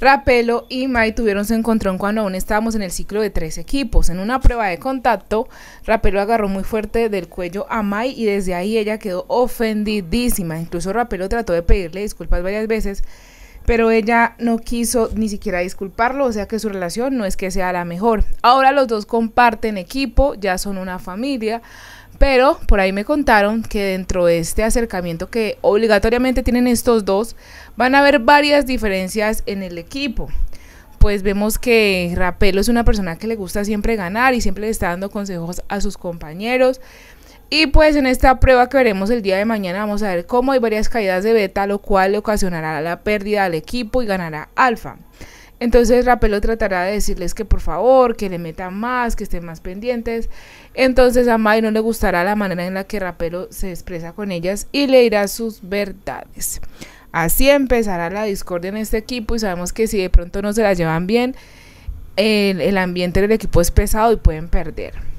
Rapelo y Mai tuvieron su encontrón cuando aún estábamos en el ciclo de tres equipos. En una prueba de contacto, Rapelo agarró muy fuerte del cuello a Mai y desde ahí ella quedó ofendidísima. Incluso Rapelo trató de pedirle disculpas varias veces pero ella no quiso ni siquiera disculparlo, o sea que su relación no es que sea la mejor. Ahora los dos comparten equipo, ya son una familia. Pero por ahí me contaron que dentro de este acercamiento que obligatoriamente tienen estos dos, van a haber varias diferencias en el equipo. Pues vemos que Rapelo es una persona que le gusta siempre ganar y siempre le está dando consejos a sus compañeros. Y pues en esta prueba que veremos el día de mañana vamos a ver cómo hay varias caídas de beta, lo cual le ocasionará la pérdida al equipo y ganará alfa. Entonces Rapelo tratará de decirles que por favor, que le metan más, que estén más pendientes. Entonces a Mai no le gustará la manera en la que Rapelo se expresa con ellas y le dirá sus verdades. Así empezará la discordia en este equipo y sabemos que si de pronto no se las llevan bien, el, el ambiente del equipo es pesado y pueden perder.